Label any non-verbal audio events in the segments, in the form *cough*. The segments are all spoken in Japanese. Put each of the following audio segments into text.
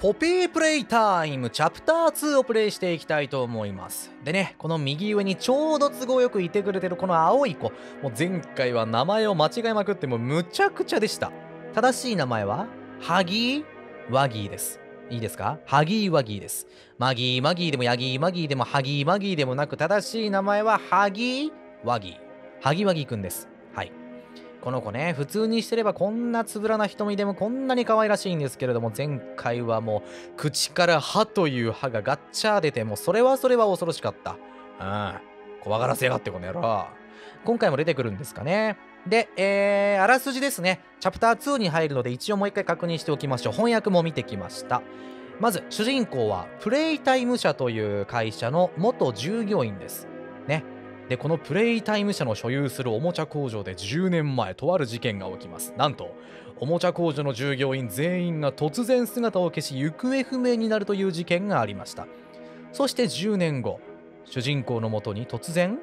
ポピープレイタイムチャプター2をプレイしていきたいと思います。でね、この右上にちょうど都合よくいてくれてるこの青い子。もう前回は名前を間違えまくってもむちゃくちゃでした。正しい名前は、ハギー・ワギーです。いいですかハギー・ワギーです。マギー・マギーでもヤギー・マギーでもハギー・マギーでもなく正しい名前はハギー・ワギー。ハギー・ワギーくんです。はい。この子ね、普通にしてればこんなつぶらな瞳でもこんなに可愛らしいんですけれども、前回はもう口から歯という歯がガッチャー出て、もうそれはそれは恐ろしかった。うん。怖がらせやがってこの野郎。今回も出てくるんですかね。で、えー、あらすじですね。チャプター2に入るので一応もう一回確認しておきましょう。翻訳も見てきました。まず、主人公はプレイタイム社という会社の元従業員です。ね。でこのプレイタイム社の所有するおもちゃ工場で10年前とある事件が起きますなんとおもちゃ工場の従業員全員が突然姿を消し行方不明になるという事件がありましたそして10年後主人公のもとに突然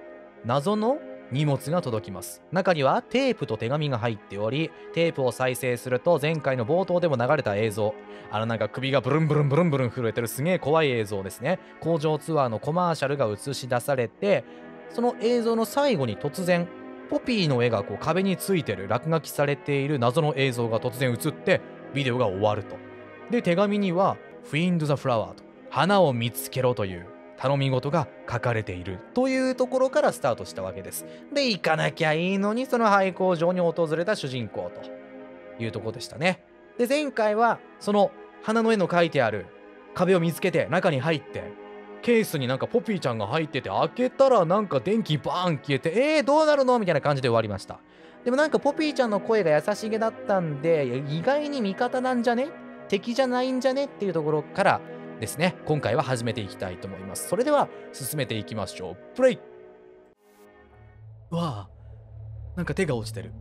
謎の荷物が届きます中にはテープと手紙が入っておりテープを再生すると前回の冒頭でも流れた映像あのなんか首がブルンブルンブルンブルン震えてるすげえ怖い映像ですね工場ツアーのコマーシャルが映し出されてその映像の最後に突然ポピーの絵がこう壁についてる落書きされている謎の映像が突然映ってビデオが終わるとで手紙には「フィンド・ザ・フラワー」と「花を見つけろ」という頼み事が書かれているというところからスタートしたわけですで行かなきゃいいのにその廃校場に訪れた主人公というとこでしたねで前回はその花の絵の書いてある壁を見つけて中に入ってケースになんかポピーちゃんが入ってて開けたらなんか電気バーン消えてえー、どうなるのみたいな感じで終わりましたでもなんかポピーちゃんの声が優しげだったんで意外に味方なんじゃね敵じゃないんじゃねっていうところからですね今回は始めていきたいと思いますそれでは進めていきましょうプレイわあなんか手が落ちてる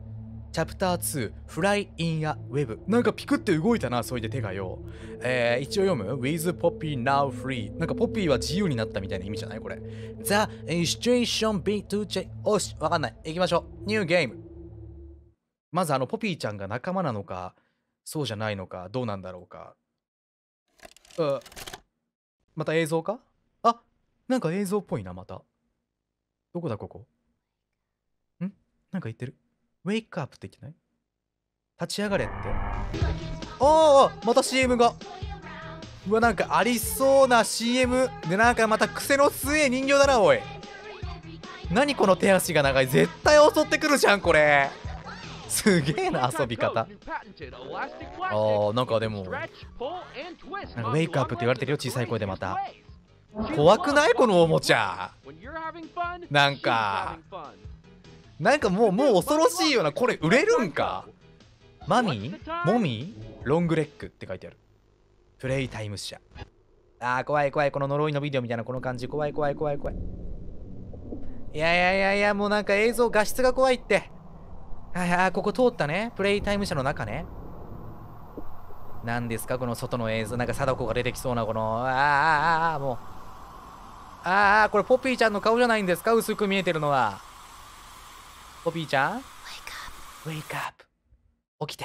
チャプター2フライインやウェブなんかピクって動いたなそれで手がよ、えー、一応読む With Poppy Now Free なんかポピーは自由になったみたいな意味じゃないこれ The Situation B2J おしわかんない行きましょうニューゲームまずあのポピーちゃんが仲間なのかそうじゃないのかどうなんだろうかうまた映像かあなんか映像っぽいなまたどこだここんなんか言ってるウェイクアップできない立ち上がれっておーおまた CM がうわなんかありそうな CM でなんかまた癖の強え人形だなおい何この手足が長い絶対襲ってくるじゃんこれすげえな遊び方あーなんかでもなんかウェイクアップって言われてるよ小さい声でまた怖くないこのおもちゃなんかなんかもうもう恐ろしいようなこれ売れるんかマミーモミーロングレックって書いてあるプレイタイム社あー怖い怖いこの呪いのビデオみたいなこの感じ怖い怖い怖い怖いいやいやいやいやもうなんか映像画質が怖いってああここ通ったねプレイタイム社の中ね何ですかこの外の映像なんか貞子が出てきそうなこのああああもうああこれポピーちゃんの顔じゃないんですか薄く見えてるのはポピーちゃん Wake up Wake up 起きて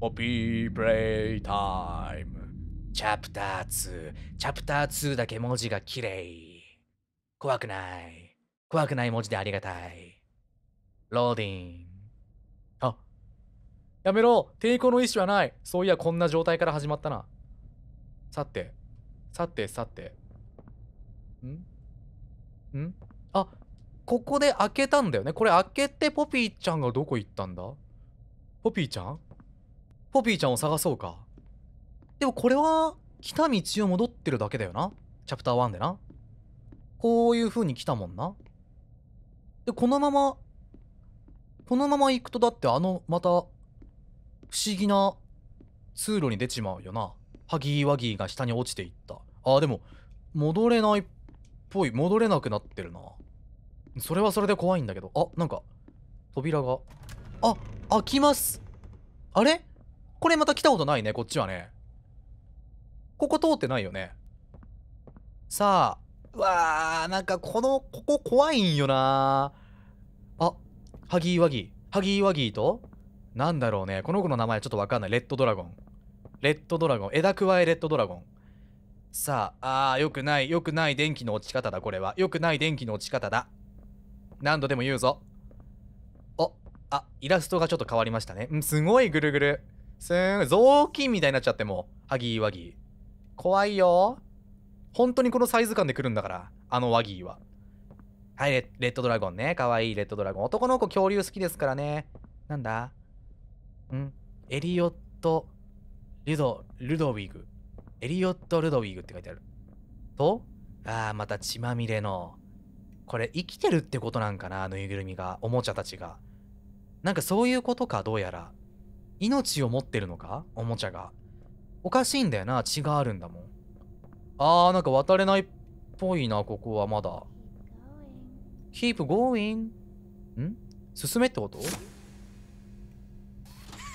ポピープレイタイムチャプター2チャプター2だけ文字が綺麗怖くない怖くない文字でありがたいローディンあやめろ抵抗の意思はないそういやこんな状態から始まったなさてさてさてんんあここで開けたんだよね。これ開けてポピーちゃんがどこ行ったんだポピーちゃんポピーちゃんを探そうか。でもこれは来た道を戻ってるだけだよな。チャプター1でな。こういう風に来たもんな。で、このまま、このまま行くとだってあの、また、不思議な通路に出ちまうよな。ハギーワギーが下に落ちていった。ああ、でも、戻れないっぽい。戻れなくなってるな。それはそれで怖いんだけど。あ、なんか、扉が。あ、開きます。あれこれまた来たことないね、こっちはね。ここ通ってないよね。さあ、うわあ、なんかこの、ここ怖いんよなあ、ハギーワギー。ハギーワギーと、なんだろうね。この子の名前ちょっとわかんない。レッドドラゴン。レッドドラゴン。枝加えレッドドラゴン。さあ、ああ、よくない、よくない電気の落ち方だ、これは。よくない電気の落ち方だ。何度でも言うぞ。お、あ、イラストがちょっと変わりましたね。うん、すごいぐるぐる。すん雑巾みたいになっちゃってもう、ギーワギー。怖いよ。本当にこのサイズ感で来るんだから、あのワギーは。はいレ、レッドドラゴンね。かわいいレッドドラゴン。男の子恐竜好きですからね。なんだんエリオット・ルド、ルドウィグ。エリオット・ルドウィグって書いてある。と、ああ、また血まみれの。これ生きてるってことなんかなぬいぐるみがおもちゃたちがなんかそういうことかどうやら命を持ってるのかおもちゃがおかしいんだよな血があるんだもんあーなんか渡れないっぽいなここはまだ Keep going ん進めってこと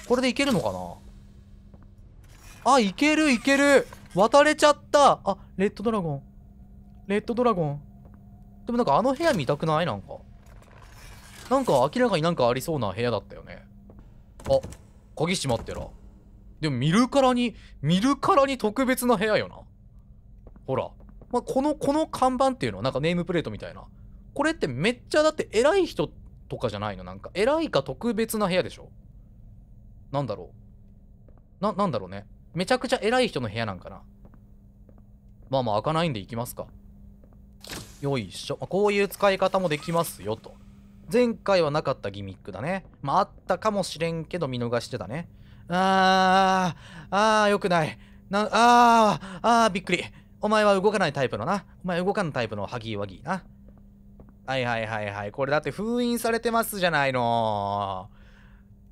これでいけるのかなあいけるいける渡れちゃったあレッドドラゴンレッドドラゴンでもなんかあの部屋見たくないなんか。なんか明らかになんかありそうな部屋だったよね。あ、鍵閉まってら。でも見るからに、見るからに特別な部屋よな。ほら。まあ、この、この看板っていうのはなんかネームプレートみたいな。これってめっちゃだって偉い人とかじゃないのなんか偉いか特別な部屋でしょなんだろうな、なんだろうね。めちゃくちゃ偉い人の部屋なんかな。まあまあ開かないんで行きますか。よいしょ。まあ、こういう使い方もできますよと。前回はなかったギミックだね。まあ、あったかもしれんけど見逃してたね。あー、あー、よくない。な、あー、あー、びっくり。お前は動かないタイプのな。お前動かんタイプのハギーワギーな。はいはいはいはい。これだって封印されてますじゃないの。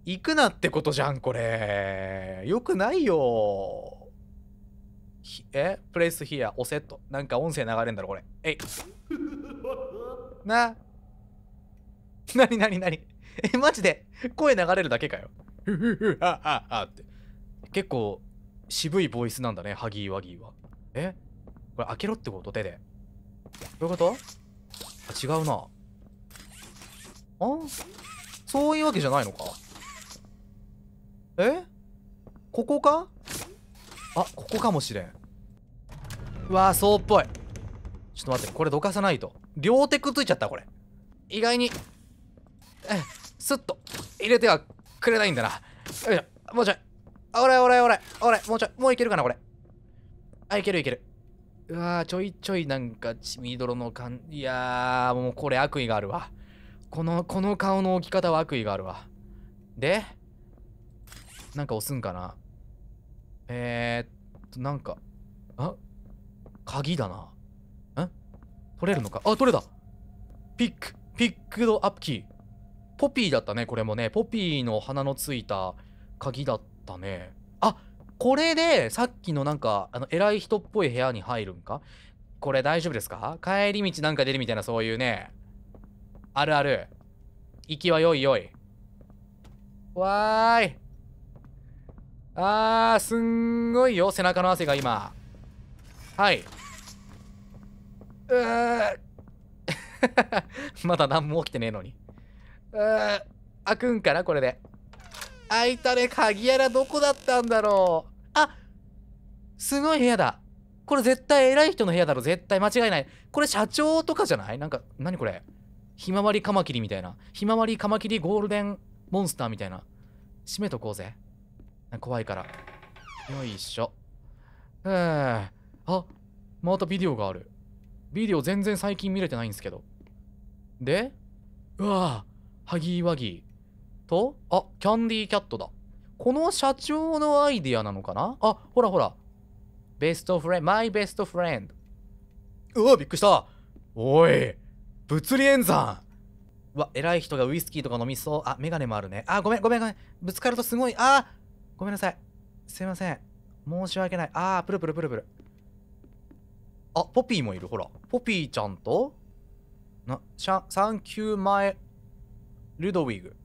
行くなってことじゃん、これ。よくないよ。えプレイスヒア押せと。なんか音声流れんだろ、これ。えい。*laughs* ななになになにえ、マジで声流れるだけかよ。ふふふ、はははって。結構渋いボイスなんだね、ハギーワギーは。えこれ開けろってこと手で。どういうことあ、違うな。あそういうわけじゃないのかえここかあここかもしれんうわーそうっぽいちょっと待ってこれどかさないと両手くっついちゃったこれ意外にえスッと入れてはくれないんだなよいしょもうちょいおれおれおれおれもうちょいもういけるかなこれあいけるいけるうわーちょいちょいなんか血みどろの感いやーもうこれ悪意があるわこのこの顔の置き方は悪意があるわでなんか押すんかなえー、っと、なんか、あ鍵だな。ん取れるのかあ、取れたピック、ピックドアップキー。ポピーだったね、これもね。ポピーの花のついた鍵だったね。あ、これで、さっきのなんか、あの、偉い人っぽい部屋に入るんかこれ大丈夫ですか帰り道なんか出るみたいな、そういうね。あるある。行きはよいよい。わーい。あー、すんごいよ、背中の汗が今。はい。うー *laughs* まだ何も起きてねえのに。うー、開くんかな、これで。開いたね、鍵やらどこだったんだろう。あすごい部屋だ。これ絶対偉い人の部屋だろ、絶対間違いない。これ社長とかじゃないなんか、何これひまわりカマキリみたいな。ひまわりカマキリゴールデンモンスターみたいな。閉めとこうぜ。怖いから。よいしょ。えー、あ、またビデオがある。ビデオ全然最近見れてないんですけど。で、うわぁ、ハギーワギー。と、あ、キャンディーキャットだ。この社長のアイディアなのかなあ、ほらほら。ベストフレンド、マイベストフレンド。うわ、びっくりした。おい、物理演算。うわ、偉い人がウイスキーとか飲みそう。あ、メガネもあるね。あ、ごめん、ごめん、ごめん。ぶつかるとすごい。あー、ごめんなさい。すいません。申し訳ない。あー、プルプルプルプル。あ、ポピーもいる。ほら。ポピーちゃんと、な、シャ、サンキュー前、ルドウィグ。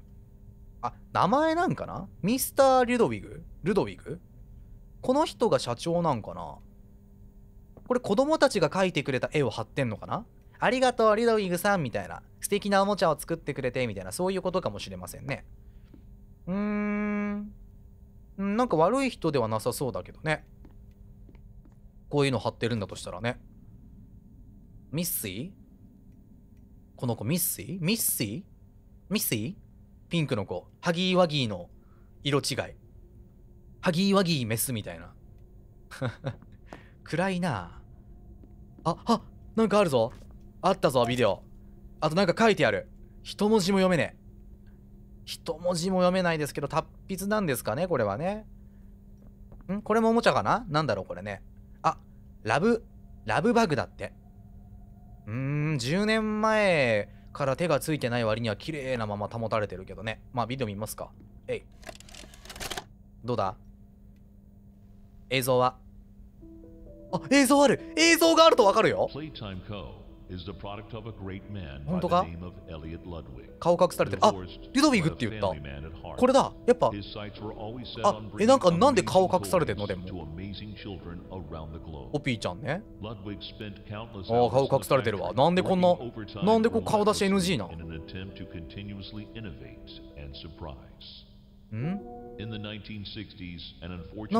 あ、名前なんかなミスター・ルドウィグルドウィグこの人が社長なんかなこれ子供たちが描いてくれた絵を貼ってんのかなありがとう、ルドウィグさんみたいな。素敵なおもちゃを作ってくれて、みたいな。そういうことかもしれませんね。うーん。なんか悪い人ではなさそうだけどね。こういうの貼ってるんだとしたらね。ミッシーこの子ミッシーミッシーミッシーピンクの子。ハギーワギーの色違い。ハギーワギーメスみたいな。*laughs* 暗いなあ、あ、なんかあるぞ。あったぞ、ビデオ。あとなんか書いてある。一文字も読めねえ。一文字も読めないですけど、達筆なんですかね、これはね。んこれもおもちゃかななんだろう、これね。あ、ラブ、ラブバグだって。うーん、10年前から手がついてない割には綺麗なまま保たれてるけどね。まあ、ビデオ見ますか。えい。どうだ映像はあ、映像ある映像があるとわかるよ本当か顔隠されてる。あリドウィグって言った。これだやっぱ。あえ、なんかなんで顔隠されてんのでも。オピーちゃんね。ああ、顔隠されてるわ。なんでこんな、なんでこう顔出し NG な。な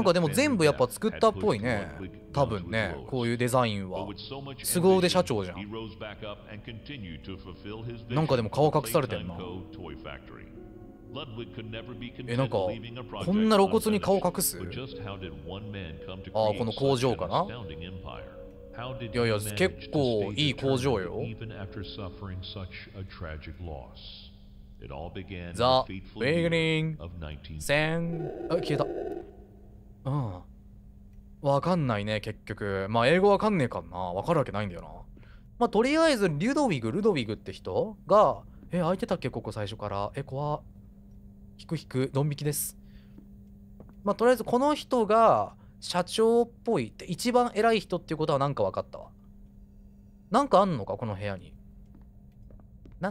んかでも全部やっぱ作ったっぽいね多分ねこういうデザインは凄腕社長じゃんなんかでも顔隠されてんなえなんかこんな露骨に顔隠すああこの工場かないやいや結構いい工場よザ・ビギニング・センあ消えたうんわかんないね結局まあ英語わかんねえかなわかるわけないんだよなまあとりあえずリュドウィグルドウィグって人がえ空いてたっけここ最初からえこわ引く引くドン引きですまあとりあえずこの人が社長っぽいって一番偉い人っていうことは何かわかったわなんかあんのかこの部屋に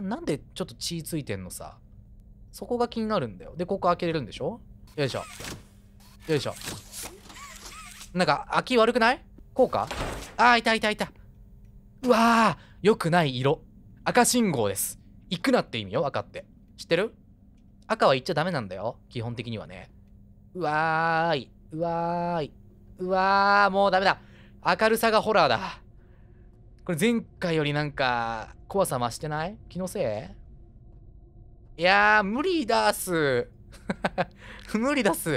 ななんでちょっと血ついてんのさそこが気になるんだよでここ開けれるんでしょよいしょよいしょなんか空き悪くないこうかあーいたいたいたうわーよくない色赤信号です行くなって意味よ赤って知ってる赤は行っちゃダメなんだよ基本的にはねうわーいうわーいうわーもうダメだ明るさがホラーだこれ前回よりなんか怖さ増してない気のせいいやー無理だす *laughs* 無理だす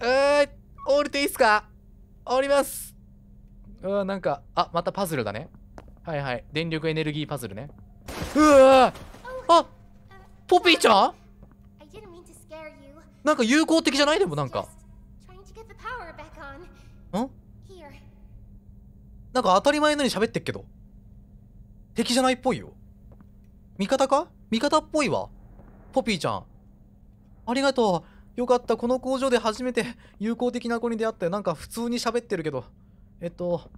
えー降りていいっすか降りますうわなんかあまたパズルだねはいはい電力エネルギーパズルねうわあポピーちゃんなんか友好的じゃないでもなんかんなんか当たり前のように喋ってっけど。敵じゃないっぽいよ。味方か味方っぽいわ。ポピーちゃん。ありがとう。よかった。この工場で初めて友好的な子に出会って、なんか普通に喋ってるけど。えっと、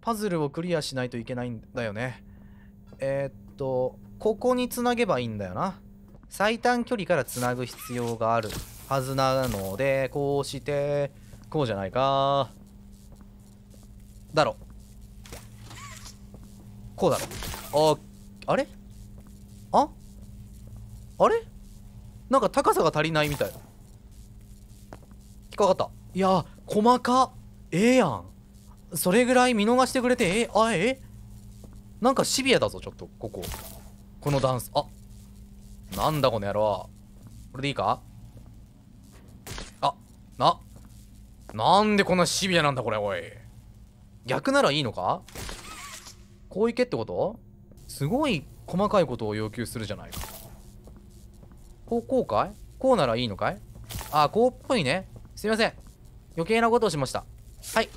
パズルをクリアしないといけないんだよね。えっと、ここにつなげばいいんだよな。最短距離からつなぐ必要があるはずなので、こうして、こうじゃないか。だろ。こうだろああれああれなんか高さが足りないみたい引っかかったいや細かええー、やんそれぐらい見逃してくれてえー、あえー、なんかシビアだぞちょっとこここのダンスあなんだこの野郎これでいいかあななんでこんなシビアなんだこれおい逆ならいいのかこういけってことすごい細かいことを要求するじゃないか。こう、こうかいこうならいいのかいああ、こうっぽいね。すいません。余計なことをしました。はい。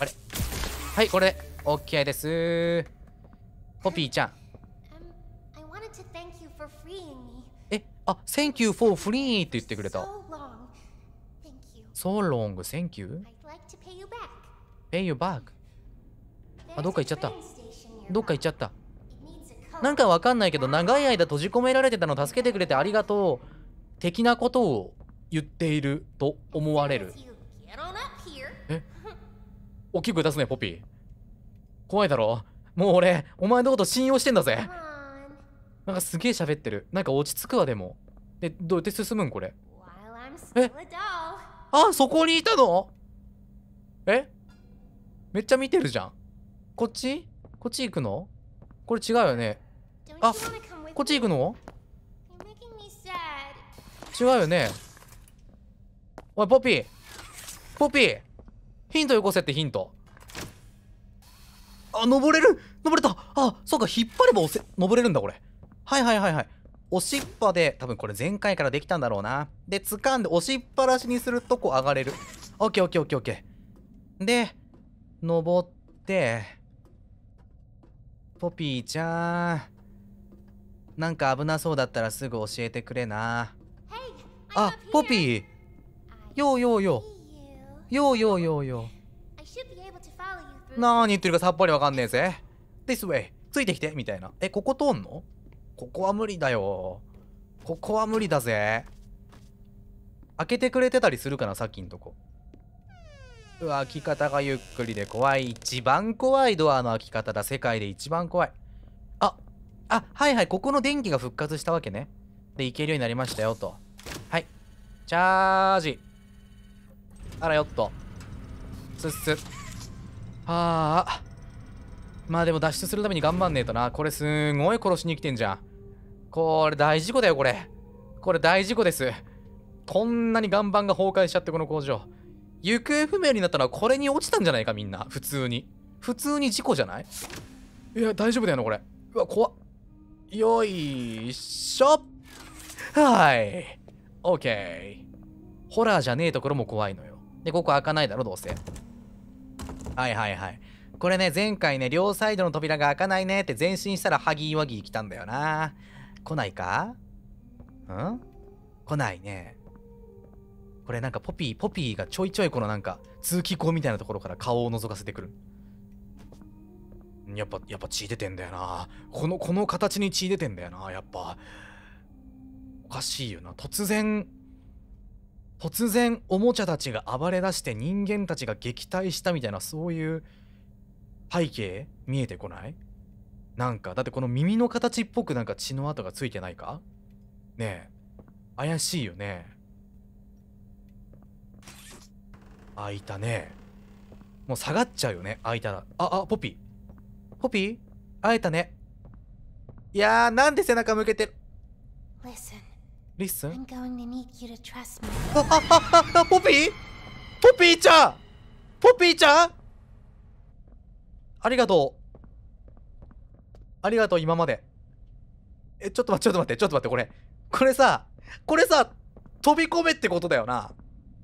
あれ。はい、これで。OK ですポピーちゃん。え、あ、Thank you for free って言ってくれた。So long, thank you. Pay you back. あどっか行っちゃったどっか行っちゃったなんかわかんないけど長い間閉じ込められてたの助けてくれてありがとう的なことを言っていると思われるえ大きく出すねポピー怖いだろもう俺お前のこと信用してんだぜなんかすげえ喋ってるなんか落ち着くわでもでどうやって進むんこれえあそこにいたのえめっちゃ見てるじゃんこっちこっち行くのこれ違うよねあこっち行くの違うよねおいポピーポピーヒントよこせってヒントあ登れる登れたあそうか引っ張れば押せ登れるんだこれはいはいはいはい押しっぱで多分これ前回からできたんだろうなで掴んで押しっぱなしにするとこう上がれるオッケーオッケーオッケーオッケーで登ってポピーちゃん。なんか危なそうだったらすぐ教えてくれな。あ、ポピーようようよう。ようようようよう。何言ってるかさっぱりわかんねえぜ。This way! ついてきてみたいな。え、ここ通んのここは無理だよ。ここは無理だぜ。開けてくれてたりするかなさっきんとこ。開き方がゆっくりで怖い。一番怖いドアの開き方だ。世界で一番怖い。あ、あ、はいはい。ここの電気が復活したわけね。で、行けるようになりましたよ、と。はい。チャージ。あらよっと。すっすっ。はあ。まあでも脱出するために頑張んねえとな。これすごい殺しに来てんじゃん。これ大事故だよ、これ。これ大事故です。こんなに岩盤が崩壊しちゃって、この工場。行方不明になったのはこれに落ちたんじゃないかみんな普通に普通に事故じゃないいや大丈夫だよなこれうわ怖っよいしょはいオッケーホラーじゃねえところも怖いのよでここ開かないだろどうせはいはいはいこれね前回ね両サイドの扉が開かないねって前進したらハギーワギー来たんだよな来ないかん来ないねこれなんかポピー、ポピーがちょいちょいこのなんか通気口みたいなところから顔を覗かせてくる。やっぱ、やっぱ血出てんだよな。この、この形に血出てんだよな、やっぱ。おかしいよな。突然、突然おもちゃたちが暴れ出して人間たちが撃退したみたいな、そういう背景見えてこないなんか、だってこの耳の形っぽくなんか血の跡がついてないかねえ。怪しいよね。開いたねもう下がっちゃうよね開いたらああポピーポピー会えたねいやーなんで背中向けてるリッスンポピーポピーちゃんポピーちゃんありがとう。ありがとう、今まで。え、ちょっと待って、ちょっと待って、ちょっと待って、これ。これさ、これさ、飛び込めってことだよな。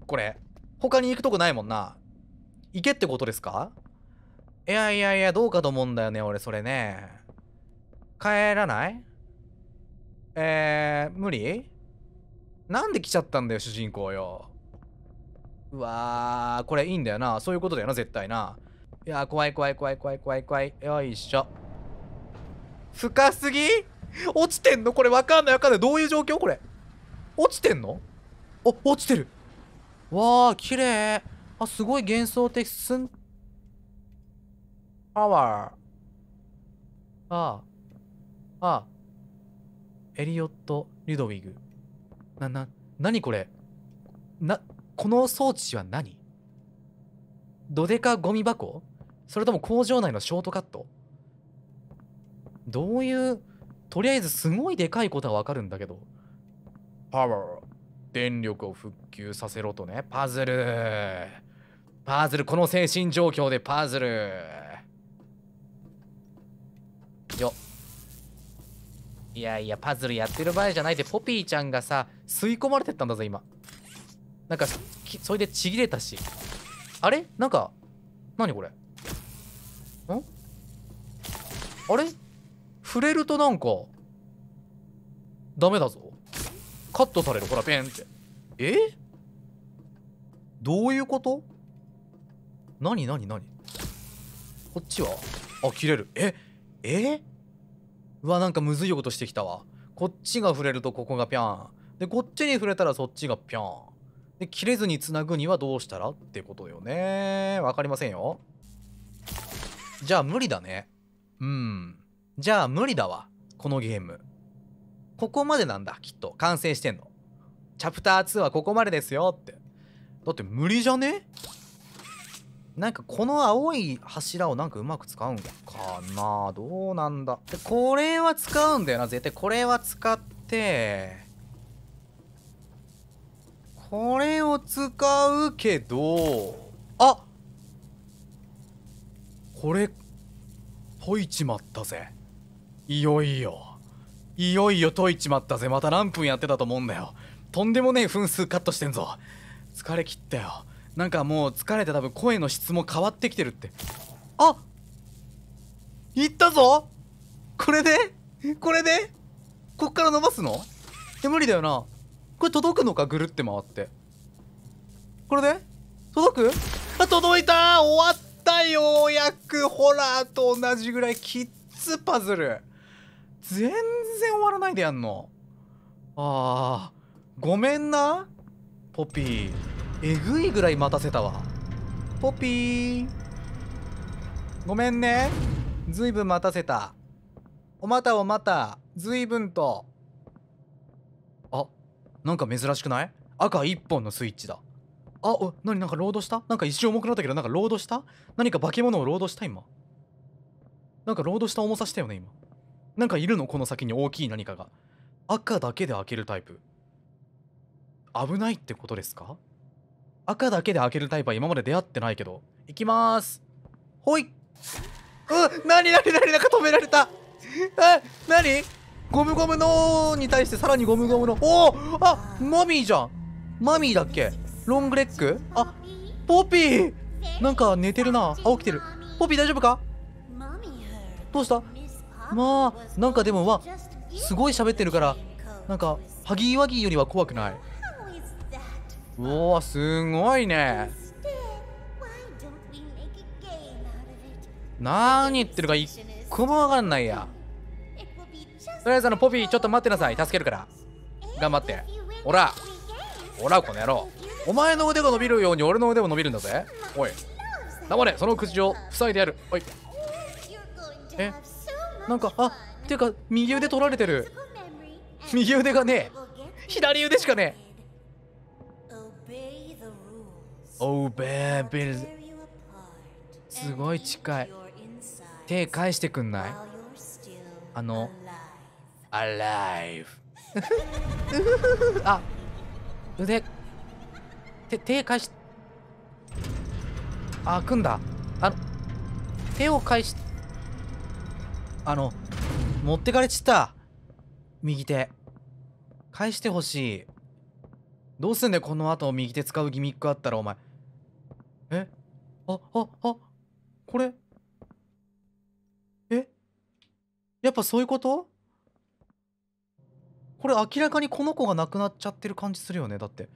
これ。他に行くとこないもんな。行けってことですかいやいやいや、どうかと思うんだよね、俺、それね。帰らないえー、無理なんで来ちゃったんだよ、主人公よ。うわー、これいいんだよな。そういうことだよな、絶対な。いやー、怖い怖い怖い怖い怖い怖い。よいしょ。深すぎ落ちてんのこれわかんないわかんない。どういう状況これ。落ちてんのお、落ちてる。わあ、綺麗あ、すごい幻想的。すん、パワー。ああ。ああ。エリオット・リュドウィグ。な、な、なにこれな、この装置は何ドデカゴミ箱それとも工場内のショートカットどういう、とりあえずすごいでかいことはわかるんだけど。パワー。電力を復旧させろとねパズルパズルこの精神状況でパズルよいやいやパズルやってる場合じゃないでポピーちゃんがさ吸い込まれてったんだぜ今なんかそれでちぎれたしあれなんか何これんあれ触れるとなんかダメだぞカットされるほらペンってえどういうこと何何何こっちはあ切れるええうわなんかむずいことしてきたわこっちが触れるとここがピャンでこっちに触れたらそっちがピャンで切れずにつなぐにはどうしたらってことよねわかりませんよじゃあ無理だねうんじゃあ無理だわこのゲームここまでなんだきっと完成してんのチャプター2はここまでですよってだって無理じゃねなんかこの青い柱をなんかうまく使うんかなどうなんだでこれは使うんだよな絶対これは使ってこれを使うけどあこれほいちまったぜいよいよいよいよ解いちまったぜまた何分やってたと思うんだよとんでもねえ分数カットしてんぞ疲れきったよなんかもう疲れて多分声の質も変わってきてるってあいったぞこれでこれでこっから伸ばすのえ無理だよなこれ届くのかぐるって回ってこれで届くあ届いた終わったようやくホラーと同じぐらいキッズパズル全然終わらないでやんの。ああ、ごめんな。ポピー。えぐいぐらい待たせたわ。ポピー。ごめんね。ずいぶん待たせた。おまたおまた。ずいぶんと。あ、なんか珍しくない赤1本のスイッチだ。あ、お、なになんかロードしたなんか一瞬重くなったけど、なんかロードした何か化け物をロードした今。なんかロードした重さしたよね、今。なんかいるのこの先に大きい何かが赤だけで開けるタイプ危ないってことですか赤だけで開けるタイプは今まで出会ってないけど行きまーすほいうなになになになんか止められたえなにゴムゴムのに対してさらにゴムゴムのおおあマミーじゃんマミーだっけロングレッグあポピーなんか寝てるなあ起きてるポピー大丈夫かどうしたまあなんかでもわすごい喋ってるからなんかハギーワギーよりは怖くないうわすごいね何言ってるか一個も分かんないやとりあえずあのポピーちょっと待ってなさい助けるから頑張っておらおらこの野郎お前の腕が伸びるように俺の腕も伸びるんだぜおい黙れその口を塞いでやるおいえなんかあっていうか右腕取られてる右腕がね左腕しかねおべすごい近い手返してくんないあのアライブあ腕手手返しあくんだあの手を返してあの、持ってかれちった。右手。返してほしい。どうすんだよ、この後右手使うギミックあったら、お前。えあ、あ、あ、これ。えやっぱそういうことこれ明らかにこの子が亡くなっちゃってる感じするよね、だって。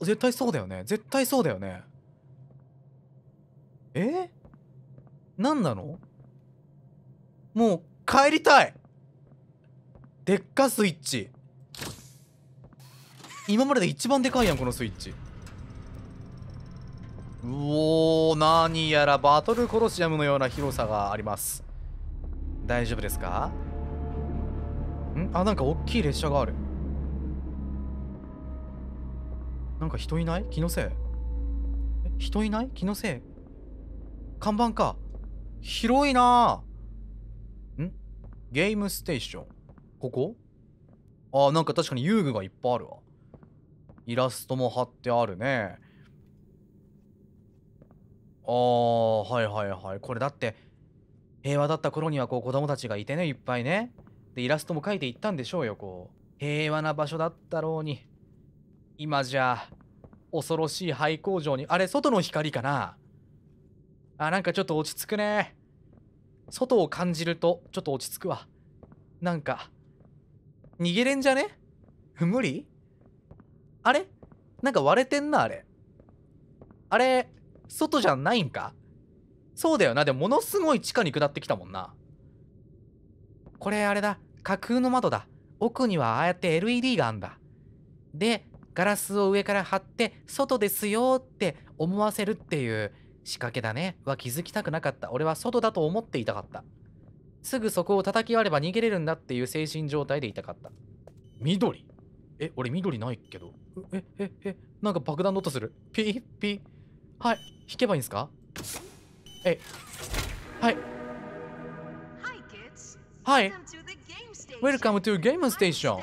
絶対そうだよね。絶対そうだよね。えー、何なのもう帰りたいでっかスイッチ今までで一番でかいやんこのスイッチうおー何やらバトルコロシアムのような広さがあります大丈夫ですかんあなんか大きい列車があるなんか人いない気のせい人いない気のせい看板か広いなゲームステーション。ここあーなんか確かに遊具がいっぱいあるわ。イラストも貼ってあるね。ああ、はいはいはい。これだって、平和だった頃にはこう子供たちがいてね、いっぱいね。で、イラストも描いていったんでしょうよ、こう。平和な場所だったろうに。今じゃ、恐ろしい廃工場に。あれ、外の光かなあ、なんかちょっと落ち着くね。外を感じるとちょっと落ち着くわなんか逃げれんじゃね無理あれなんか割れてんなあれあれ外じゃないんかそうだよなでもものすごい地下に下ってきたもんなこれあれだ架空の窓だ奥にはああやって LED があんだでガラスを上から貼って外ですよって思わせるっていう仕掛けだね。は気づきたくなかった。俺は外だと思っていたかった。すぐそこを叩き割れば逃げれるんだっていう精神状態でいたかった。緑え、俺緑ないけど。え、え、え、なんか爆弾の音する。ピピはい。引けばいいんすかえはい。はい。ウェルカムトゥーゲームステーション。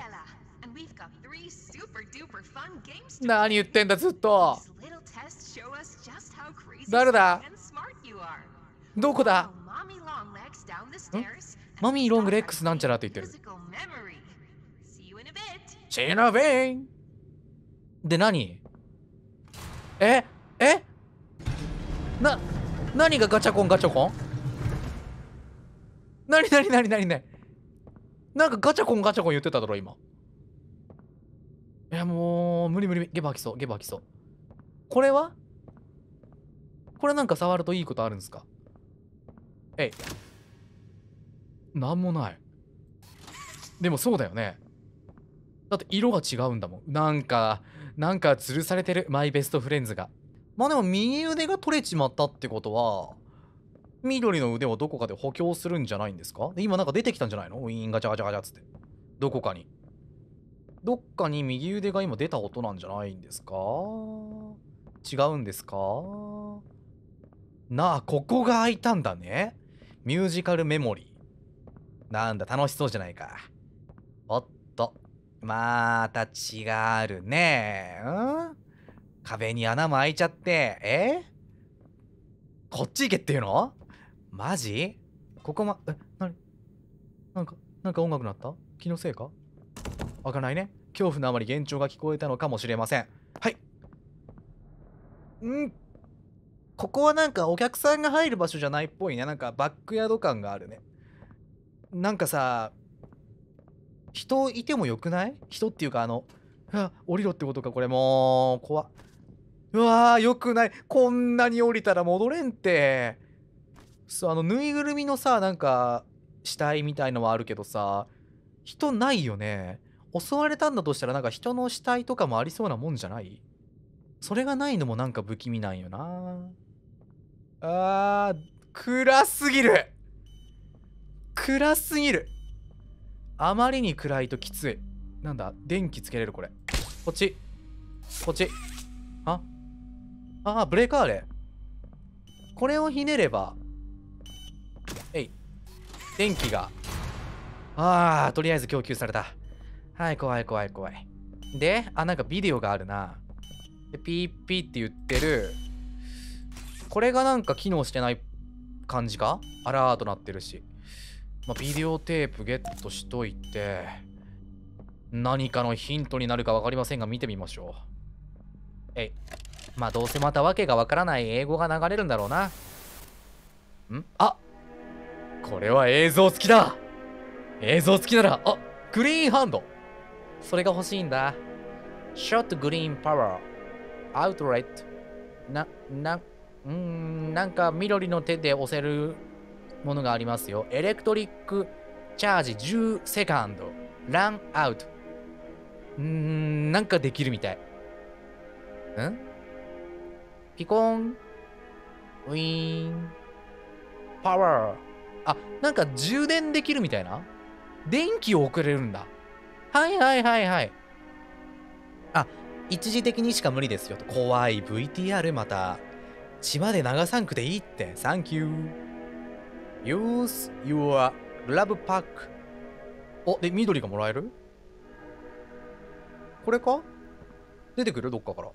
何言ってんだずっと誰だどこだマミーロングレックスなんちゃらって言ってる。シーナベインで何ええな、何がガチャコンガチャコン何何何何何なんかガチャコンガチャコン言ってただろ今。いやもう、無理無理。ゲバ吐きそう、ゲバ吐きそう。これはこれなんか触るといいことあるんですかえい。なんもない。でもそうだよね。だって色が違うんだもん。なんか、なんか吊るされてる。マイベストフレンズが。まあでも右腕が取れちまったってことは、緑の腕をどこかで補強するんじゃないんですか今なんか出てきたんじゃないのウィーンガチャガチャガチャつって。どこかに。どっかに右腕が今出た音なんじゃないんですか違うんですかなあここが開いたんだねミュージカルメモリーなんだ楽しそうじゃないかおっとまた血があるねうん壁に穴も開いちゃってえこっち行けっていうのマジここまえなになんかなんか音楽鳴った気のせいか開かないね恐怖のあまり幻聴が聞こえたのかもしれませんはいんここはなんかお客さんが入る場所じゃないっぽいねなんかバックヤード感があるねなんかさ人いてもよくない人っていうかあの降りろってことかこれもう怖っうわーよくないこんなに降りたら戻れんってそうあのぬいぐるみのさなんか死体みたいのはあるけどさ人ないよね襲われたんだとしたらなんか人の死体とかもありそうなもんじゃないそれがないのもなんか不気味なんよなあー、暗すぎる暗すぎるあまりに暗いときつい。なんだ電気つけれるこれ。こっち。こっち。ああー、ブレーカーれ。これをひねれば、えい。電気が。あー、とりあえず供給された。はい、怖い怖い怖い。で、あ、なんかビデオがあるな。で、ピーピーって言ってる。これがなんか機能してない感じかアラートなってるし。まあ、ビデオテープゲットしといて、何かのヒントになるか分かりませんが、見てみましょう。えい。まあ、どうせまた訳が分からない英語が流れるんだろうな。んあこれは映像好きだ映像好きなら、あグリーンハンドそれが欲しいんだ。ショットグリーンパワー。アウトレット。な、な、うーん、なんか緑の手で押せるものがありますよ。エレクトリックチャージ10セカンド。ランアウト。うーん、なんかできるみたい。んピコン。ウィーン。パワー。あ、なんか充電できるみたいな電気を送れるんだ。はいはいはいはい。あ、一時的にしか無理ですよと。怖い VTR また血まで流さんくていいって。サンキュー。Use your love pack. あ、で、緑がもらえるこれか出てくるどっかから。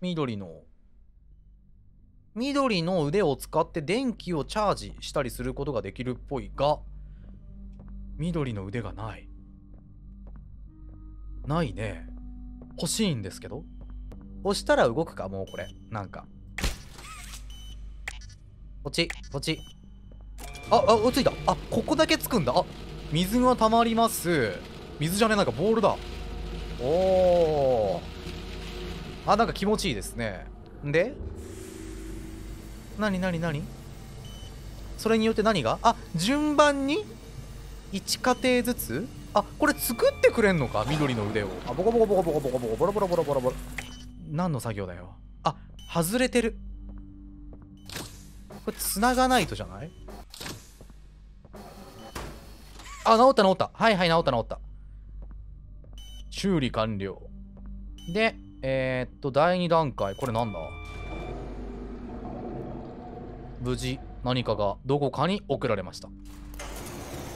緑の。緑の腕を使って電気をチャージしたりすることができるっぽいが、緑の腕がない。ないね。欲しいんですけど。押したら動くか、もうこれ。なんか。っち、っち。あ、あ、落ちいた。あ、ここだけつくんだ。あ、水が溜まります。水じゃねえ、なんかボールだ。おお。あ、なんか気持ちいいですね。でなになになにそれによって何があ、順番に1家庭ずつあ、これ作ってくれんのか緑の腕を。あ、ボコボコボコボコボコボコボコボコボコボコボロ。何の作業だよあ外れてるこれ繋がないとじゃないあ直った直ったはいはい直った直った修理完了でえー、っと第2段階これなんだ無事何かがどこかに送られました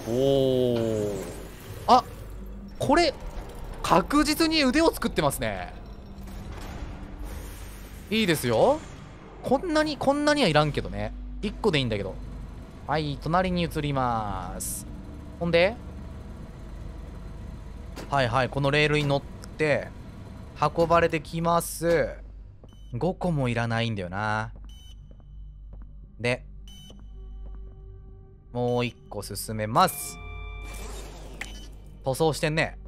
おおあこれ確実に腕を作ってますねいいですよこんなにこんなにはいらんけどね1個でいいんだけどはい隣に移りますほんではいはいこのレールに乗って運ばれてきます5個もいらないんだよなでもう1個進めます塗装してんね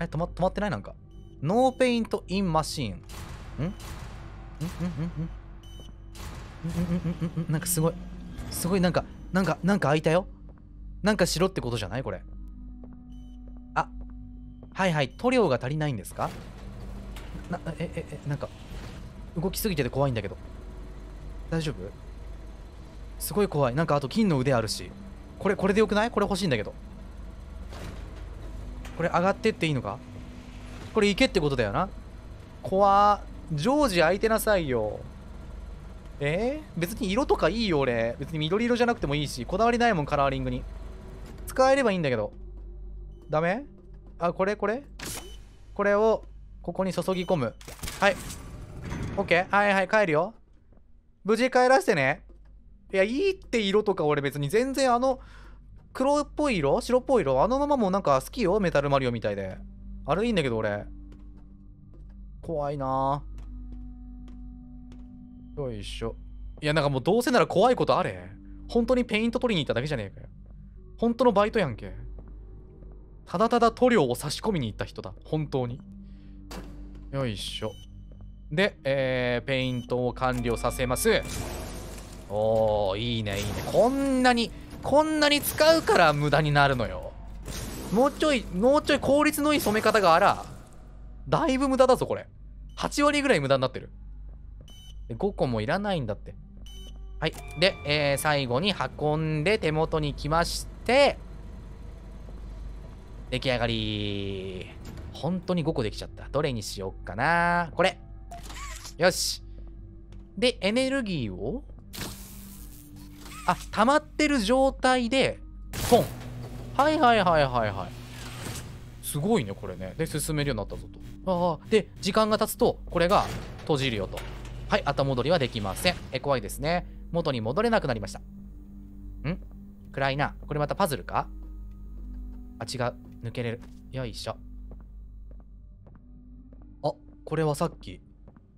え止ま止まってないなんかノーペイントインマシーンんなんかすごいすごいなんかなんかなんか開いたよなんかしろってことじゃないこれあはいはい塗料が足りないんですかなえええなんか動きすぎてて怖いんだけど大丈夫すごい怖いなんかあと金の腕あるしこれこれでよくないこれ欲しいんだけどこれ上がってっていいのかこれ行けってことだよな怖ー常時空いてなさいよ。えー、別に色とかいいよ俺。別に緑色じゃなくてもいいし、こだわりないもん、カラーリングに。使えればいいんだけど。ダメあ、これこれこれを、ここに注ぎ込む。はい。OK? はいはい、帰るよ。無事帰らせてね。いや、いいって色とか俺別に全然あの、黒っぽい色白っぽい色あのままもうなんか好きよメタルマリオみたいで。あれいいんだけど俺。怖いなぁ。よいしょ。いや、なんかもうどうせなら怖いことあれ。本当にペイント取りに行っただけじゃねえかよ。本当のバイトやんけ。ただただ塗料を差し込みに行った人だ。本当に。よいしょ。で、えー、ペイントを完了させます。おー、いいね、いいね。こんなに、こんなに使うから無駄になるのよ。もうちょい、もうちょい効率のいい染め方があら。だいぶ無駄だぞ、これ。8割ぐらい無駄になってる。で5個もいらないんだってはいで、えー、最後に運んで手元に来まして出来上がり本当に5個できちゃったどれにしよっかなこれよしでエネルギーをあ溜まってる状態でポンはいはいはいはいはいすごいねこれねで進めるようになったぞとああで時間が経つとこれが閉じるよとはい、後戻りはできません。え、怖いですね。元に戻れなくなりました。ん暗いな。これまたパズルかあ、違う。抜けれる。よいしょ。あ、これはさっき、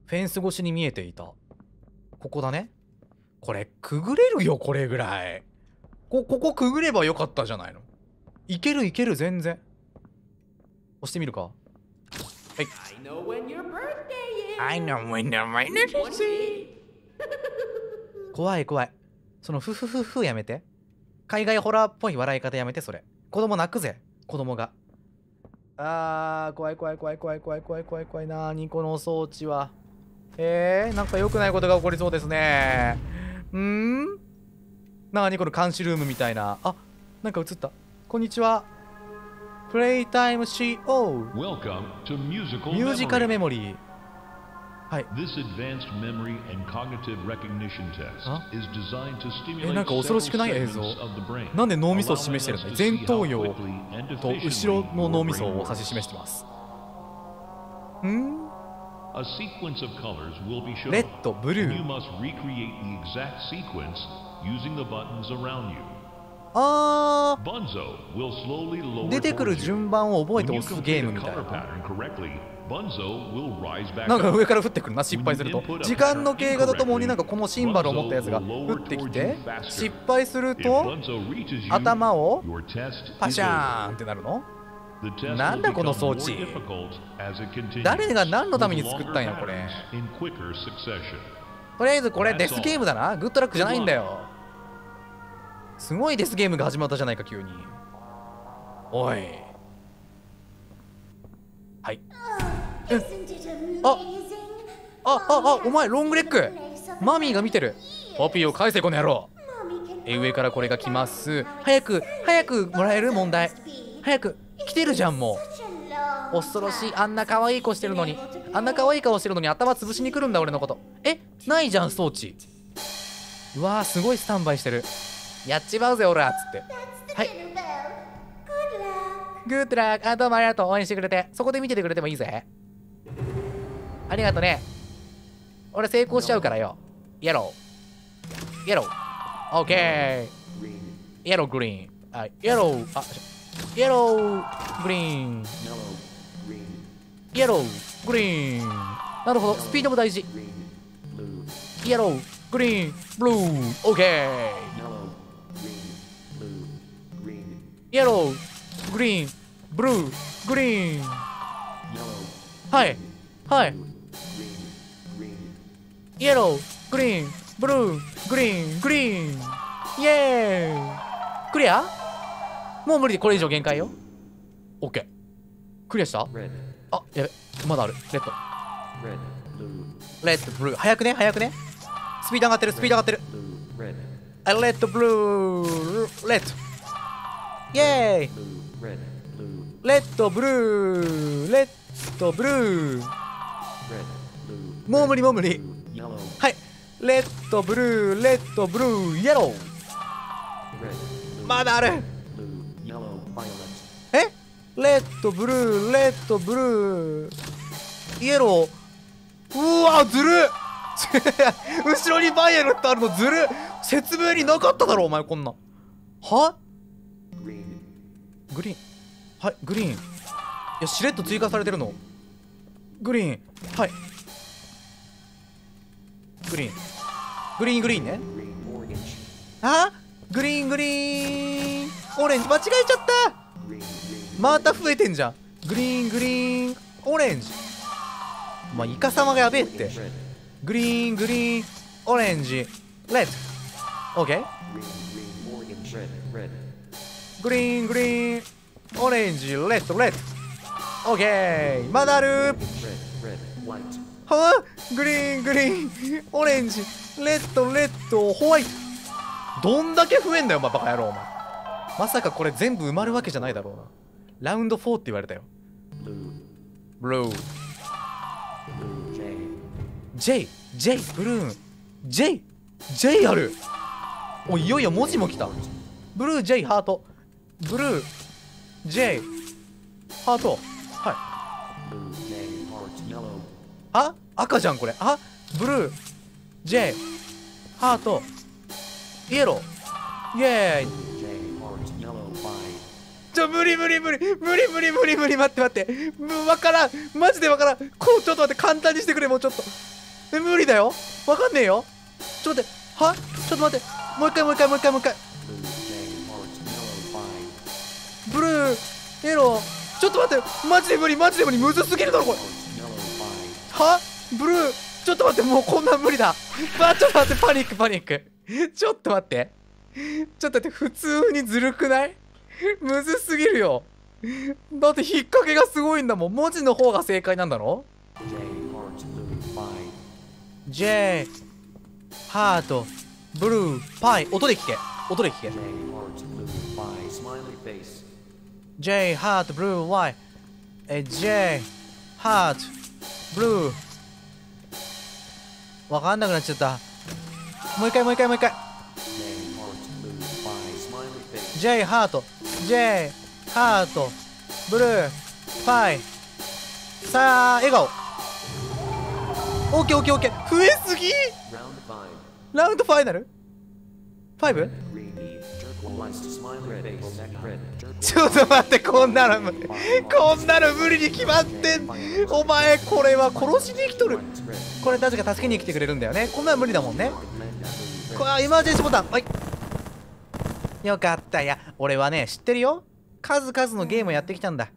フェンス越しに見えていた。ここだね。これ、くぐれるよ、これぐらい。こ、ここくぐればよかったじゃないの。いけるいける、全然。押してみるか。はい。怖い怖い。そのふふふふやめて。海外ホラーっぽい笑い方やめて、それ。子供泣くぜ、子供が。あー、怖い怖い怖い怖い怖い怖い怖い怖いなー。にこの装置は。えー、なんか良くないことが起こりそうですねー。うーんなにこの監視ルームみたいな。あ、なんか映った。こんにちは。プレイタイム CO。ミュージカルメモリー。はい、えなんか恐ろしくない映像なんで脳みそを示してるの前頭葉と後ろの脳みそを指し示してますんレッド、ブルー。あー出てくる順番を覚えて押すゲームみたいなんか上から降ってくるな失敗すると時間の経過とともになんかこのシンバルを持ったやつが降ってきて失敗すると頭をパシャーンってなるのなんだこの装置誰が何のために作ったんやこれとりあえずこれデスゲームだなグッドラックじゃないんだよすごいデスゲームが始まったじゃないか急においはいああああお前ロングレッグマミーが見てるポピーを返せこの野郎え上からこれが来ます早く早くもらえる問題早く来てるじゃんもう恐ろしいあんな可愛い子してるのにあんな可愛い顔してるのに頭潰しに来るんだ俺のことえないじゃん装置うわーすごいスタンバイしてるやっちまうぜ俺らっつってはいグッドラックあどうもありがとう応援してくれてそこで見ててくれてもいいぜありがとね。俺成功しちゃうからよ。イエロー。イエロー。オッケー。イエローグリーン。あ、イエロー。あ、イエローグリーン。イエローグリーン。なるほど。スピードも大事。イエローグリーン。ブルー。オッケー。イエローグリーン。ブルー。グリーン。はい。はい。Yellow, green, blue, green, green. イエーイクリアもう無理これ以上限界よ。オッケー。クリアしたあ、やべ。まだある。レッド。レッド、ブルー。早くね早くねスピード上がってる、スピード上がってる。レッド、ブルー、レッド。イエーイレッド、ブルー、レッド、ブルー。もう無理もう無理はいレッドブルーレッドブルーイエローまだあるえレッドブルーレッドブルーイエローうわずる *laughs* 後ろにバイエルってあるのずる説明になかっただろお前こんなはグリーンはいグリーンいやしれっと追加されてるのグリーンはいグリーングリーングリーンねあグリーングリーンオレンジ間違えちゃったまた増えてんじゃんグリーングリーンオレンジま前、イカ様がやべえってグリーングリーンオレンジレッドオッケーグリーングリーンオレンジレッドレッドオッケーまだあるーはあグリーングリーンオレンジレッドレッドホワイトどんだけ増えんだよお前バカ野郎お前まさかこれ全部埋まるわけじゃないだろうなラウンド4って言われたよブルー JJ ブルーン JJ あるおいよいよ文字も来たブルー J ハートブルー J ハートあ赤じゃんこれあブルージェイハートイエローイエーイちょ無理無理無理無理無理無理無理待って待って分からんマジで分からんこうちょっと待って簡単にしてくれもうちょっとえ無理だよ分かんねえよちょっと待ってはちょっと待ってもう一回もう一回もう一回もう一回ブルーエローちょっと待ってマジで無理マジで無理むずすぎるだろこれはブルーちょっと待ってもうこんな無理だわ、ちょっと待ってパニックパニックちょっと待ってちょっと待って普通にずるくないむずすぎるよだって引っ掛けがすごいんだもん文字の方が正解なんだろ J ハートブルーパイ音で聞け音で聞け J ハートブルー Y J ハートブルーわかんなくなっちゃったもう一回もう一回もう一回 J ハート J ハートブルーファイさあ笑顔オッケーオッケーオッケー増えすぎラウンドファイナル 5? ちょっと待ってこんなのこんなの無理に決まってんお前これは殺しに来とるこれ確か助けに来てくれるんだよねこんなの無理だもんねこれエマージェンスボタンはいよかったいや俺はね知ってるよ数々のゲームやってきたんだ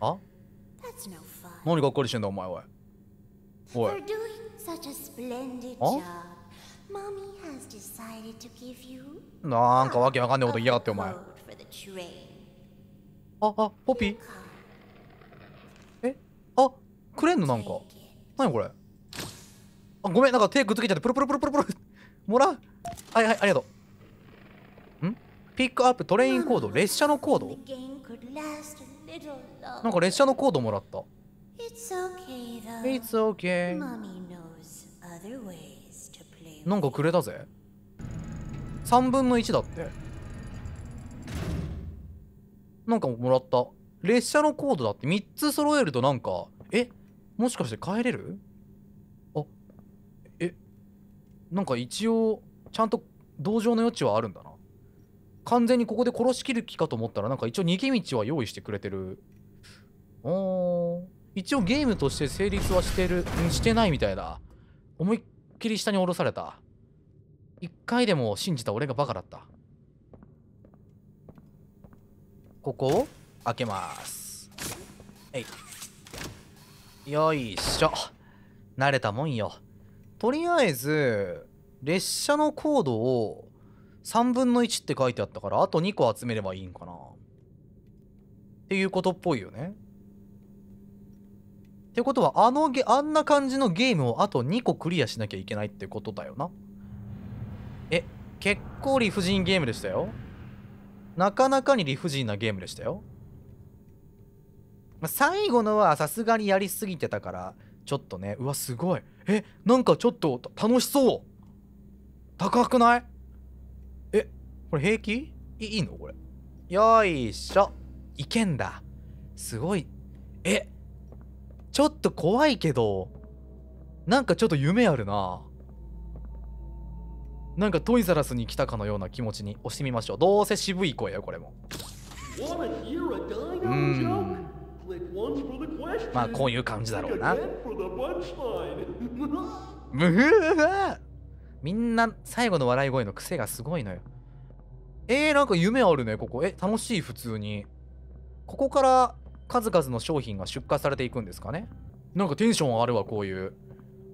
あ何がっかりしてんだお前おいおいあなんかわけわかんないこと言いやがってお前あ、あ、ポピーえあ、くれんのなんか。なにこれあ、ごめん、なんか手くっつけちゃって、プルプルプルプルプル。もらうはいはい、ありがとう。んピックアップトレインコード、列車のコードなんか列車のコードもらった。It's okay, It's okay. なんかくれたぜ。3分の1だって。なんかもらった。列車のコードだって3つ揃えるとなんか、えもしかして帰れるあ、え、なんか一応、ちゃんと同情の余地はあるんだな。完全にここで殺しきる気かと思ったら、なんか一応逃げ道は用意してくれてる。おー。一応ゲームとして成立はしてる、してないみたいだ。思いっきり下に降ろされた。一回でも信じた俺がバカだった。ここを開けますえいよいしょ慣れたもんよとりあえず列車のコードを3分の1って書いてあったからあと2個集めればいいんかなっていうことっぽいよねってことはあのゲあんな感じのゲームをあと2個クリアしなきゃいけないってことだよなえ結構理不尽ゲームでしたよなかなかに理不尽なゲームでしたよ。ま最後のはさすがにやりすぎてたから、ちょっとね、うわ、すごい。え、なんかちょっと楽しそう。高くないえ、これ平気いいいのこれ。よいしょ。いけんだ。すごい。え、ちょっと怖いけど、なんかちょっと夢あるな。なんかトイザラスに来たかのような気持ちに押してみましょうどうせ渋い声よこれもまあこういう感じだろうな *laughs* むふみんな最後の笑い声の癖がすごいのよえー、なんか夢あるねここえ楽しい普通にここから数々の商品が出荷されていくんですかねなんかテンションあるわこういう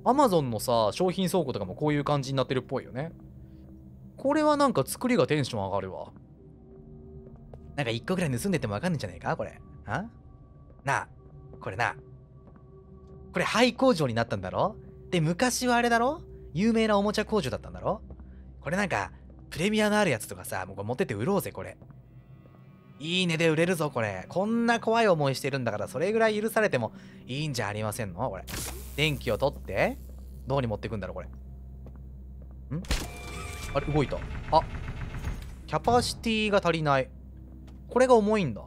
Amazon のさ商品倉庫とかもこういう感じになってるっぽいよねこれはなんか作りがテンション上がるわ。なんか一個ぐらい盗んでてもわかんないんじゃねえかこれ。あなあ、これな。これ廃工場になったんだろで、昔はあれだろ有名なおもちゃ工場だったんだろこれなんか、プレミアのあるやつとかさ、もう持ってって売ろうぜ、これ。いいねで売れるぞ、これ。こんな怖い思いしてるんだから、それぐらい許されてもいいんじゃありませんのこれ。電気を取って、どうに持ってくんだろ、これ。んあれ動いたあキャパシティが足りないこれが重いんだ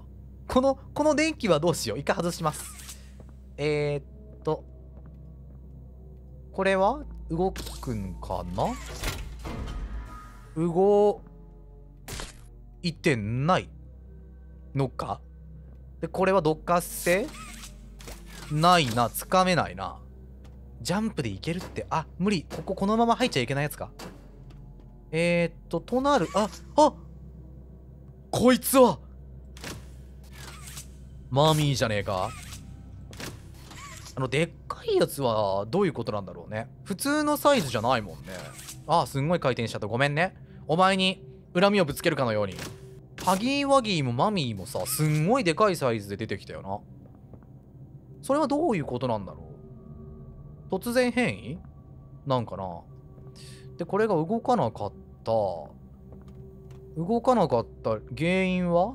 このこの電気はどうしよう一回外しますえー、っとこれは動くんかな動いてないのかでこれはどかせないなつかめないなジャンプでいけるってあ無理こここのまま入っちゃいけないやつかえー、っと、となる、あ、あこいつはマミーじゃねえかあの、でっかいやつはどういうことなんだろうね。普通のサイズじゃないもんね。あ、すんごい回転しちゃった。ごめんね。お前に恨みをぶつけるかのように。ハギーワギーもマミーもさ、すんごいでかいサイズで出てきたよな。それはどういうことなんだろう突然変異なんかなでこれが動かなかった動かなかった原因は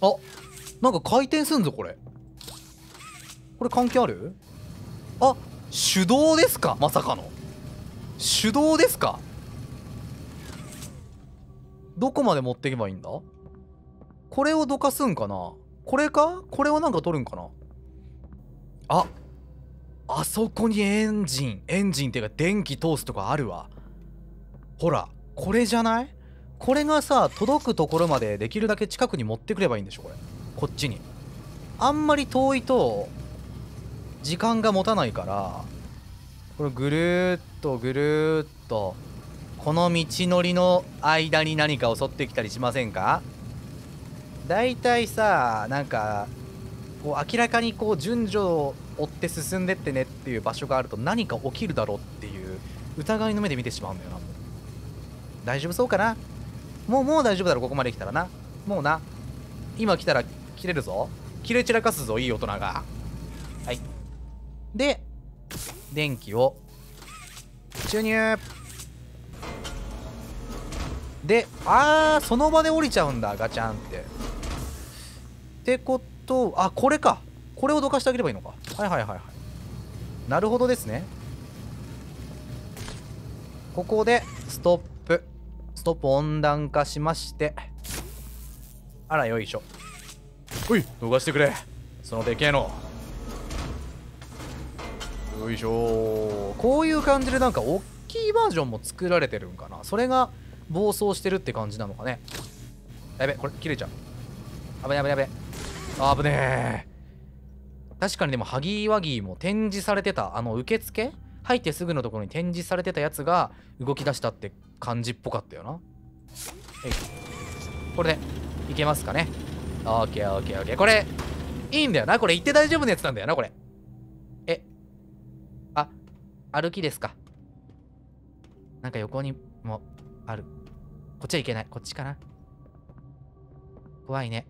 あなんか回転すんぞこれこれ関係あるあ手動ですかまさかの手動ですかどこまで持っていけばいいんだこれをどかすんかなこれかこれをなんか取るんかなああそこにエンジンエンジンっていうか電気通すとかあるわほらこれじゃないこれがさ届くところまでできるだけ近くに持ってくればいいんでしょこれこっちにあんまり遠いと時間が持たないからこれぐるーっとぐるーっとこの道のりの間に何か襲ってきたりしませんかだいたいさなんかこう明らかにこう順序を追って進んでってねっていう場所があると何か起きるだろうっていう疑いの目で見てしまうんだよな大丈夫そうかなもうもう大丈夫だろここまで来たらなもうな今来たら切れるぞ切れ散らかすぞいい大人がはいで電気を注入であーその場で降りちゃうんだガチャンってってこととあこれかこれをどかしてあげればいいのかはいはいはいはいなるほどですねここでストップストップ温暖化しましてあらよいしょほいかしてくれそのでけえのよいしょこういう感じでなんか大きいバージョンも作られてるんかなそれが暴走してるって感じなのかねやべこれ切れちゃうやべやべやべあぶねえ確かにでもハギーワギーも展示されてたあの受付入ってすぐのところに展示されてたやつが動き出したって感じっぽかったよなこれでいけますかねオッケーオッケーオッケーこれいいんだよなこれ行って大丈夫なやつなんだよなこれえあ歩きですかなんか横にもあるこっちはいけないこっちかな怖いね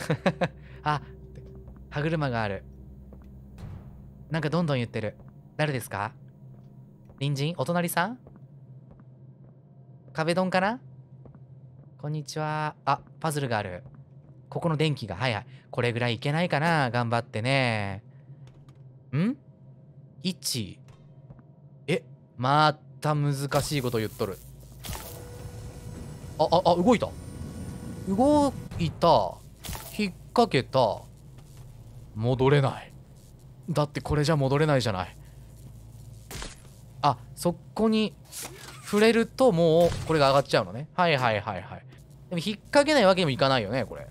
*laughs* あ歯車があるなんかどんどん言ってる誰ですか隣人お隣さん壁ドンかなこんにちはあパズルがあるここの電気がはいはいこれぐらいいけないかな頑張ってねん ?1 えまた難しいこと言っとるあああ動いた動いたかけた戻れないだってこれじゃ戻れないじゃないあそこに触れるともうこれが上がっちゃうのねはいはいはいはいでも引っ掛けないわけにもいかないよねこれ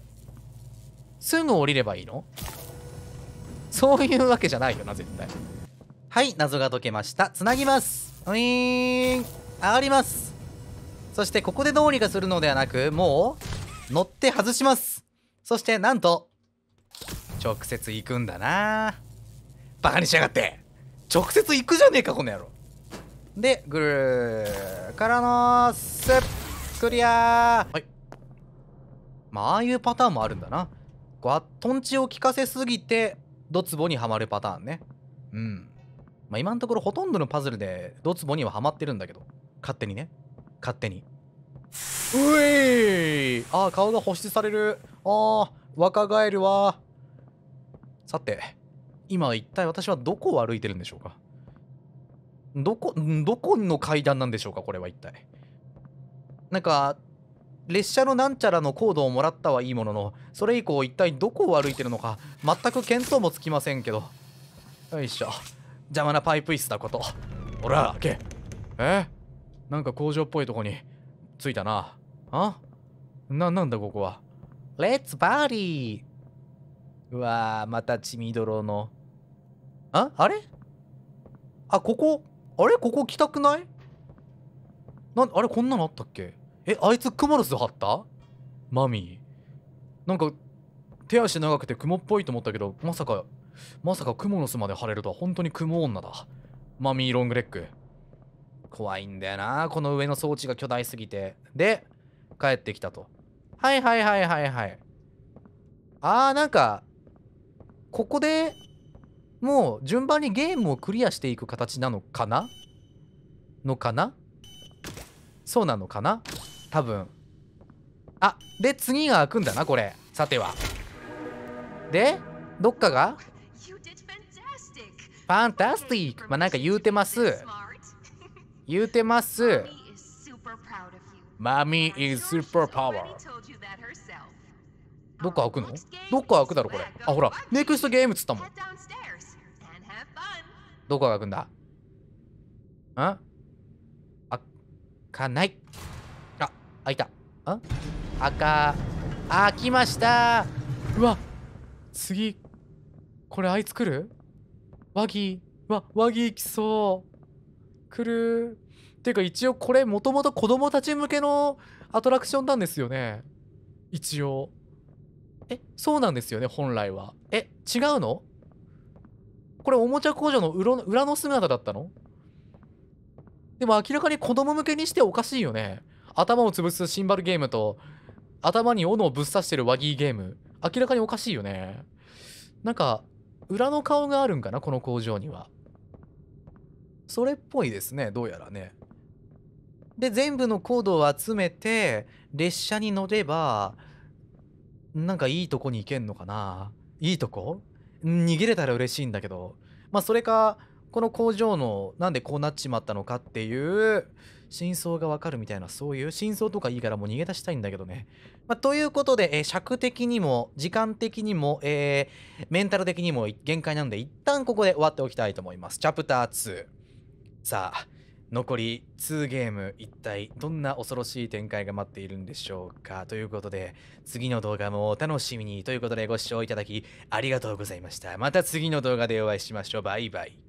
すぐ降りればいいのそういうわけじゃないよな絶対はい謎が解けましたつなぎますウィーン上がりますそしてここでどうにかするのではなくもう乗って外しますそしてなんと直接行くんだなバカにしやがって直接行くじゃねえかこの野郎でぐるーからのスックリアーはいまあああいうパターンもあるんだなこうトンチを効かせすぎてドツボにはまるパターンねうんまあ今のところほとんどのパズルでドツボにははまってるんだけど勝手にね勝手にうえいああ顔が保湿されるああ、若返るわ。さて、今一体私はどこを歩いてるんでしょうかどこ、どこの階段なんでしょうかこれは一体。なんか、列車のなんちゃらのコードをもらったはいいものの、それ以降一体どこを歩いてるのか、全く見当もつきませんけど。よいしょ。邪魔なパイプ椅子だこと。おら、開け。えなんか工場っぽいとこに着いたな。あな、なんだここは。レッツバーリィーうわまた血みどろの。ああれあ、ここ。あれここ来たくないなあれこんなのあったっけえ、あいつクモロス貼ったマミー。なんか、手足長くて雲っぽいと思ったけど、まさか、まさかクモの巣まで貼れるとは本当にモ女だ。マミーロングレッグ。怖いんだよな、この上の装置が巨大すぎて。で、帰ってきたと。はいはいはいはいはい。あーなんか、ここでもう順番にゲームをクリアしていく形なのかなのかなそうなのかな多分。あ、で次が開くんだなこれ。さては。で、どっかがファンタスティックまあなんか言うてます。言うてます。マミー is super power. どっか開くのどっか開くだろこれあほらネクストゲームっつったもんどこが開くんだあ開かないあ開いたあ開か開きましたうわ次これあいつ来るワギーわワギー来そう来るっていうか一応これもともと子供たち向けのアトラクションなんですよね一応えそうなんですよね本来はえ違うのこれおもちゃ工場の裏の姿だったのでも明らかに子供向けにしておかしいよね頭を潰すシンバルゲームと頭に斧をぶっ刺してるワギーゲーム明らかにおかしいよねなんか裏の顔があるんかなこの工場にはそれっぽいですねどうやらねで全部のコードを集めて列車に乗ればなんかいいとこに行けんのかないいとこ逃げれたら嬉しいんだけどまあそれかこの工場のなんでこうなっちまったのかっていう真相がわかるみたいなそういう真相とかいいからもう逃げ出したいんだけどね。まあ、ということで、えー、尺的にも時間的にも、えー、メンタル的にも限界なんで一旦ここで終わっておきたいと思います。チャプター2さあ残り2ゲーム一体どんな恐ろしい展開が待っているんでしょうかということで次の動画もお楽しみにということでご視聴いただきありがとうございましたまた次の動画でお会いしましょうバイバイ